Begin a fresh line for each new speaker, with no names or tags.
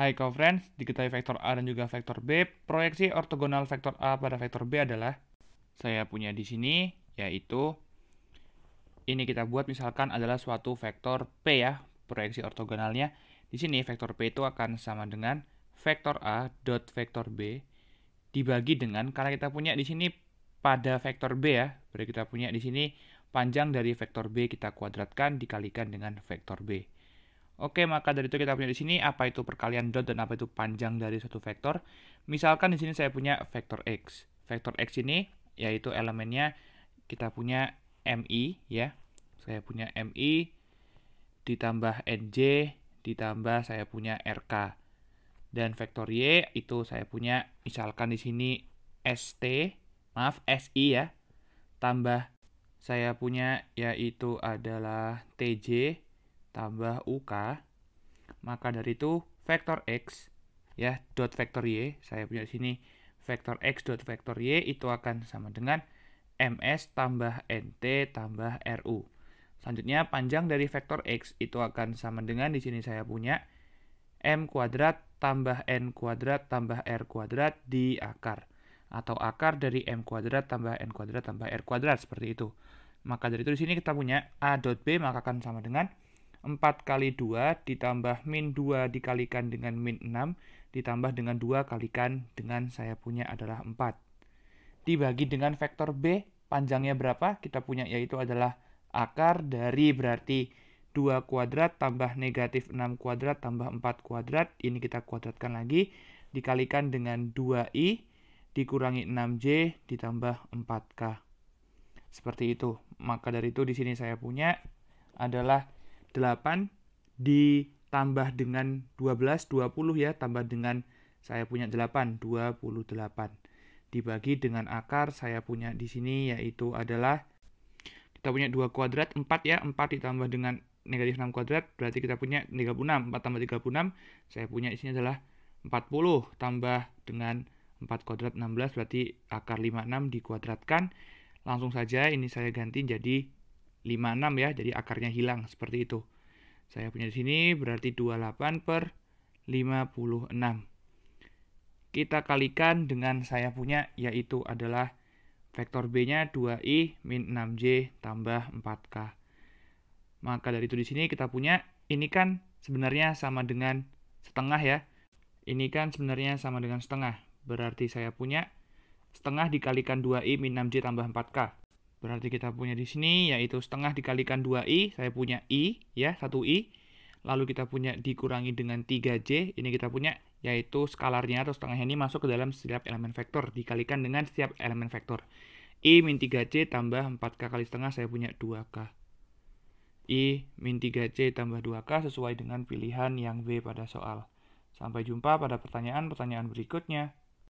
Hai friends, diketahui vektor A dan juga vektor B, proyeksi ortogonal vektor A pada vektor B adalah saya punya di sini, yaitu ini kita buat misalkan adalah suatu vektor P ya, proyeksi ortogonalnya. Di sini vektor P itu akan sama dengan vektor A dot vektor B dibagi dengan, karena kita punya di sini pada vektor B ya, berarti kita punya di sini panjang dari vektor B kita kuadratkan dikalikan dengan vektor B. Oke, maka dari itu kita punya di sini apa itu perkalian dot dan apa itu panjang dari satu vektor. Misalkan di sini saya punya vektor x. Vektor x ini yaitu elemennya kita punya mi ya. Saya punya mi ditambah nj ditambah saya punya rk. Dan vektor y itu saya punya misalkan di sini st, maaf si ya. Tambah saya punya yaitu adalah tj tambah UK, maka dari itu vektor X, ya, dot vektor Y, saya punya di sini vektor X dot vektor Y itu akan sama dengan MS tambah NT tambah RU. Selanjutnya panjang dari vektor X itu akan sama dengan di sini saya punya M kuadrat tambah N kuadrat tambah R kuadrat di akar. Atau akar dari M kuadrat tambah N kuadrat tambah R kuadrat seperti itu. Maka dari itu di sini kita punya A dot B maka akan sama dengan 4 kali 2 ditambah min 2 dikalikan dengan min 6 ditambah dengan 2 kalikan dengan saya punya adalah 4. Dibagi dengan vektor B, panjangnya berapa? Kita punya yaitu adalah akar dari berarti 2 kuadrat tambah negatif 6 kuadrat tambah 4 kuadrat. Ini kita kuadratkan lagi. Dikalikan dengan 2i dikurangi 6j ditambah 4k. Seperti itu. Maka dari itu di sini saya punya adalah 8 ditambah dengan 12, 20 ya, tambah dengan saya punya 8, 28. Dibagi dengan akar saya punya di sini yaitu adalah kita punya 2 kuadrat, 4 ya, 4 ditambah dengan negatif 6 kuadrat, berarti kita punya 36, 4 tambah 36, saya punya di sini adalah 40, tambah dengan 4 kuadrat 16, berarti akar 56 dikuadratkan, langsung saja ini saya ganti jadi 56 ya, jadi akarnya hilang seperti itu. Saya punya di sini berarti 28 per 56. Kita kalikan dengan saya punya yaitu adalah vektor B-nya 2i min 6j tambah 4k. Maka dari itu di sini kita punya ini kan sebenarnya sama dengan setengah ya. Ini kan sebenarnya sama dengan setengah. Berarti saya punya setengah dikalikan 2i min 6j tambah 4k. Berarti kita punya di sini yaitu setengah dikalikan 2i, saya punya i ya, 1i. Lalu kita punya dikurangi dengan 3j, ini kita punya yaitu skalarnya atau setengahnya ini masuk ke dalam setiap elemen vektor dikalikan dengan setiap elemen vektor. i min 3j tambah 4k kali setengah saya punya 2k. i min 3j tambah 2k sesuai dengan pilihan yang B pada soal. Sampai jumpa pada pertanyaan-pertanyaan berikutnya.